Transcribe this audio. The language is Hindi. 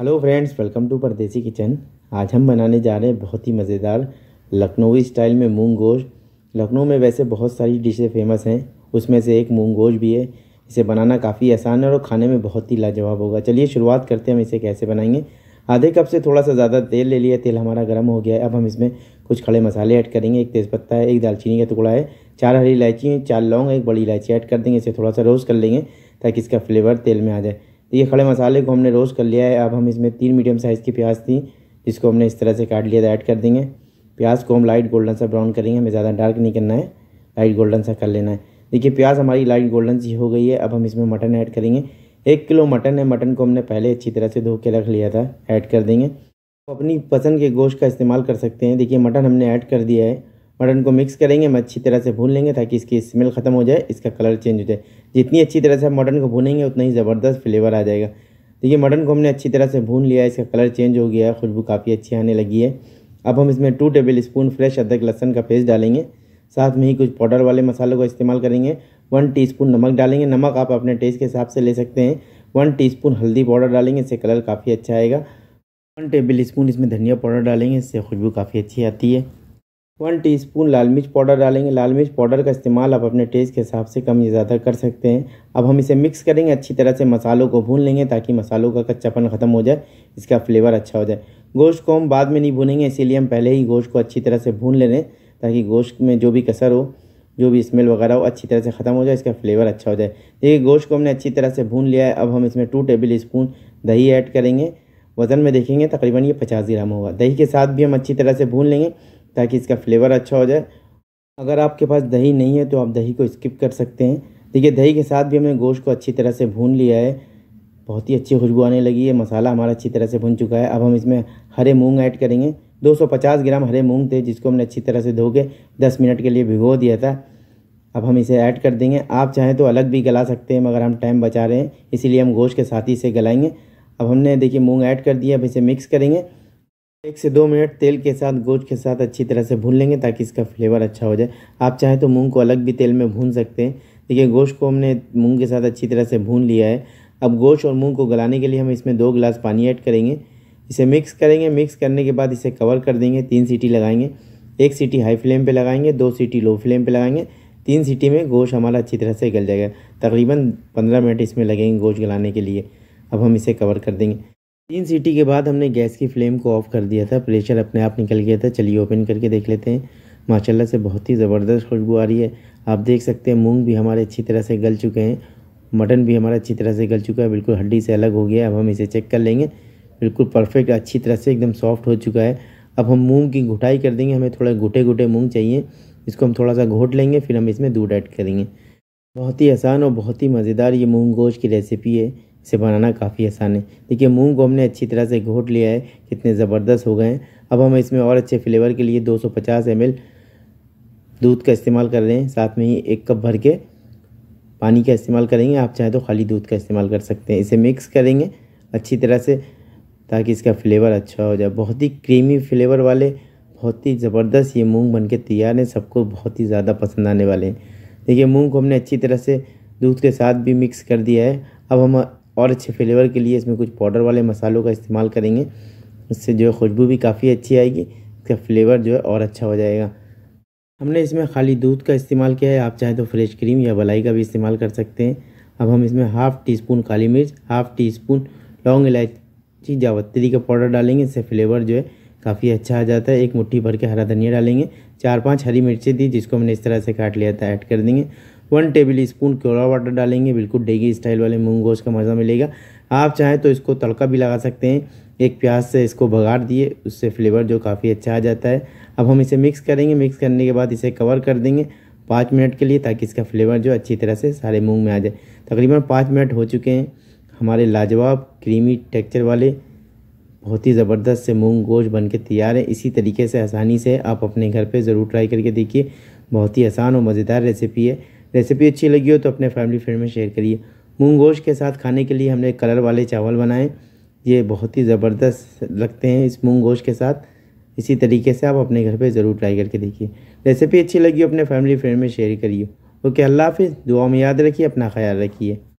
hello friends welcome to Pardesi kitchen आज हम बनाने जा रहे हैं बहुत ही मज़ेदार लखनऊी स्टाइल में मूंग गोश्त लखनऊ में वैसे बहुत सारी डिशें फेमस हैं उसमें से एक मूंग गोश्त भी है इसे बनाना काफ़ी आसान है और खाने में बहुत ही लाजवाब होगा चलिए शुरुआत करते हैं हम इसे कैसे बनाएंगे आधे कप से थोड़ा सा ज़्यादा तेल ले लिया तेल हमारा गर्म हो गया है अब हम इसमें कुछ खड़े मसाले ऐड करेंगे एक तेज़पत्ता है एक दालचीनी का टुकड़ा है चार हरी इलायची चार लौंग एक बड़ी इलायची ऐड कर देंगे इसे थोड़ा सा रोस्ट कर लेंगे ताकि इसका फ्लेवर तेल में आ जाए तो ये खड़े मसाले को हमने रोस्ट कर लिया है अब हम इसमें तीन मीडियम साइज़ की प्याज थी जिसको हमने इस तरह से काट लिया ऐड कर देंगे प्याज को हम लाइट गोल्डन सा ब्राउन करेंगे हमें ज़्यादा डार्क नहीं करना है लाइट गोल्डन सा कर लेना है देखिए प्याज हमारी लाइट गोल्डन सी हो गई है अब हम इसमें मटन ऐड करेंगे एक किलो मटन है मटन को हमने पहले अच्छी तरह से धो के रख लिया था ऐड कर देंगे अपनी पसंद के गोश्त का इस्तेमाल कर सकते हैं देखिए मटन हमने ऐड कर दिया है मटन को मिक्स करेंगे हम अच्छी तरह से भून लेंगे ताकि इसकी स्मेल ख़त्म हो जाए इसका कलर चेंज हो जाए जितनी अच्छी तरह से हम मटन को भूनेंगे उतना ही ज़बरदस्त फ्लेवर आ जाएगा देखिए तो मटन को हमने अच्छी तरह से भून लिया है इसका कलर चेंज हो गया है खुशबू काफ़ी अच्छी आने लगी है अब हम इसमें टू टेबल स्पून फ्रेश अदरक लहसन का पेस्ट डालेंगे साथ में ही कुछ पाउडर वाले मसालों का इस्तेमाल करेंगे वन टी नमक डालेंगे नमक आप अपने टेस्ट के हिसाब से ले सकते हैं वन टी हल्दी पाउडर डालेंगे इससे कलर काफ़ी अच्छा आएगा वन टेबल स्पून इसमें धनिया पाउडर डालेंगे इससे खुशबू काफ़ी अच्छी आती है वन टीस्पून लाल मिर्च पाउडर डालेंगे लाल मिर्च पाउडर का इस्तेमाल आप अपने टेस्ट के हिसाब से कम या ज़्यादा कर सकते हैं अब हम इसे मिक्स करेंगे अच्छी तरह से मसालों को भून लेंगे ताकि मसालों का कच्चापन ख़त्म हो जाए इसका फ्लेवर अच्छा हो जाए गोश्त को हम बाद में नहीं भूनेंगे इसीलिए हम पहले ही गोश्त को अच्छी तरह से भून ले हैं ताकि गोश्त में जो भी कसर हो जो भी स्मेल वगैरह हो अच्छी तरह से ख़त्म हो जाए इसका फ्लेवर अच्छा हो जाए देखिए गोश्त को हमने अच्छी तरह से भून लिया है अब हम इसमें टू टेबल स्पून दही ऐड करेंगे वज़न में देखेंगे तकरीबन ये पचास ग्राम होगा दही के साथ भी हम अच्छी तरह से भून लेंगे ताकि इसका फ्लेवर अच्छा हो जाए अगर आपके पास दही नहीं है तो आप दही को स्किप कर सकते हैं देखिए दही के साथ भी हमने गोश्त को अच्छी तरह से भून लिया है बहुत ही अच्छी खुशबू आने लगी है मसाला हमारा अच्छी तरह से भुन चुका है अब हम इसमें हरे मूंग ऐड करेंगे 250 ग्राम हरे मूंग थे जिसको हमने अच्छी तरह से धो के दस मिनट के लिए भिगो दिया था अब हम इसे ऐड कर देंगे आप चाहें तो अलग भी गला सकते हैं मगर हम टाइम बचा रहे हैं इसीलिए हम गोश्त के साथ ही इसे गलाएँगे अब हमने देखिए मूँग ऐड कर दिया अब इसे मिक्स करेंगे एक से दो मिनट तेल के साथ गोश्त के साथ अच्छी तरह से भून लेंगे ताकि इसका फ्लेवर अच्छा हो जाए आप चाहें तो मूंग को अलग भी तेल में भून सकते हैं देखिए गोश्त को हमने मूंग के साथ अच्छी तरह से भून लिया है अब गोश्त और मूंग को गलाने के लिए हम इसमें दो गिलास पानी ऐड करेंगे इसे मिक्स करेंगे मिक्स करने के बाद इसे कवर कर देंगे तीन सीटी लगाएंगे एक सीटी हाई फ्लेम पर लगाएंगे दो सीटी लो फ्लेम पर लगाएंगे तीन सीटी में गोश्त हमारा अच्छी तरह से गल जाएगा तकरीबन पंद्रह मिनट इसमें लगेंगे गोश्त गलाने के लिए अब हम इसे कवर कर देंगे तीन सीटी के बाद हमने गैस की फ्लेम को ऑफ़ कर दिया था प्रेशर अपने आप निकल गया था चलिए ओपन करके देख लेते हैं माशाल्लाह से बहुत ही ज़बरदस्त खुशबू आ रही है आप देख सकते हैं मूंग भी हमारे अच्छी तरह से गल चुके हैं मटन भी हमारा अच्छी तरह से गल चुका है बिल्कुल हड्डी से अलग हो गया अब हम इसे चेक कर लेंगे बिल्कुल परफेक्ट अच्छी तरह से एकदम सॉफ्ट हो चुका है अब हम मूँग की घुटाई कर देंगे हमें थोड़ा घुटे घुटे मूँग चाहिए इसको हम थोड़ा सा घोट लेंगे फिर हम इसमें दूध ऐड करेंगे बहुत ही आसान और बहुत ही मज़ेदार ये मूँग गोश की रेसिपी है इसे बनाना काफ़ी आसान है देखिए मूंग को हमने अच्छी तरह से घोट लिया है कितने ज़बरदस्त हो गए हैं अब हम इसमें और अच्छे फ्लेवर के लिए 250 एल दूध का इस्तेमाल कर रहे हैं साथ में ही एक कप भर के पानी का इस्तेमाल करेंगे आप चाहें तो खाली दूध का इस्तेमाल कर सकते हैं इसे मिक्स करेंगे अच्छी तरह से ताकि इसका फ्लेवर अच्छा हो जाए बहुत ही क्रीमी फ्लेवर वाले बहुत ही ज़बरदस्त ये मूँग बन तैयार हैं सबको बहुत ही ज़्यादा पसंद आने वाले हैं देखिए मूँग को हमने अच्छी तरह से दूध के साथ भी मिक्स कर दिया है अब हम और अच्छे फ्लेवर के लिए इसमें कुछ पाउडर वाले मसालों का इस्तेमाल करेंगे इससे जो है खुशबू भी काफ़ी अच्छी आएगी इसका फ्लेवर जो है और अच्छा हो जाएगा हमने इसमें खाली दूध का इस्तेमाल किया है आप चाहे तो फ्रेश क्रीम या बलाई का भी इस्तेमाल कर सकते हैं अब हम इसमें हाफ़ टी स्पून काली मिर्च हाफ़ टी स्पून लौंग इलायची जावत्री का पाउडर डालेंगे इससे फ्लेवर जो है काफ़ी अच्छा आ जाता है एक मुट्ठी भर के हरा धनिया डालेंगे चार पांच हरी मिर्ची दी जिसको हमने इस तरह से काट लिया था ऐड कर देंगे one tablespoon cola water डालेंगे बिल्कुल डेगी स्टाइल वाले मूंग गोश्त का मज़ा मिलेगा आप चाहें तो इसको तड़का भी लगा सकते हैं एक प्याज से इसको भगाड़ दिए उससे फ्लेवर जो काफ़ी अच्छा आ जाता है अब हम इसे मिक्स करेंगे मिक्स करने के बाद इसे कवर कर देंगे पाँच मिनट के लिए ताकि इसका फ्लेवर जो अच्छी तरह से सारे मूँग में आ जाए तकरीबन पाँच मिनट हो चुके हैं हमारे लाजवाब क्रीमी टेक्चर वाले बहुत ही ज़बरदस्त से मूंग गोश बन के तैयार है इसी तरीके से आसानी से आप अपने घर पे ज़रूर ट्राई करके देखिए बहुत ही आसान और मज़ेदार रेसिपी है रेसिपी अच्छी लगी हो तो अपने फैमिली फ्रेंड में शेयर करिए मूँग गोश्त के साथ खाने के लिए हमने कलर वाले चावल बनाए ये बहुत ही ज़बरदस्त लगते हैं इस मूँग गोश्त के साथ इसी तरीके से आप अपने घर पे ज़रूर ट्राई करके देखिए रेसिपी अच्छी लगी हो अपने फैमिली फ्रेंड में शेयर करिए ओके अल्लाह हाफिज़ दुआ में याद रखिए अपना ख्याल रखिए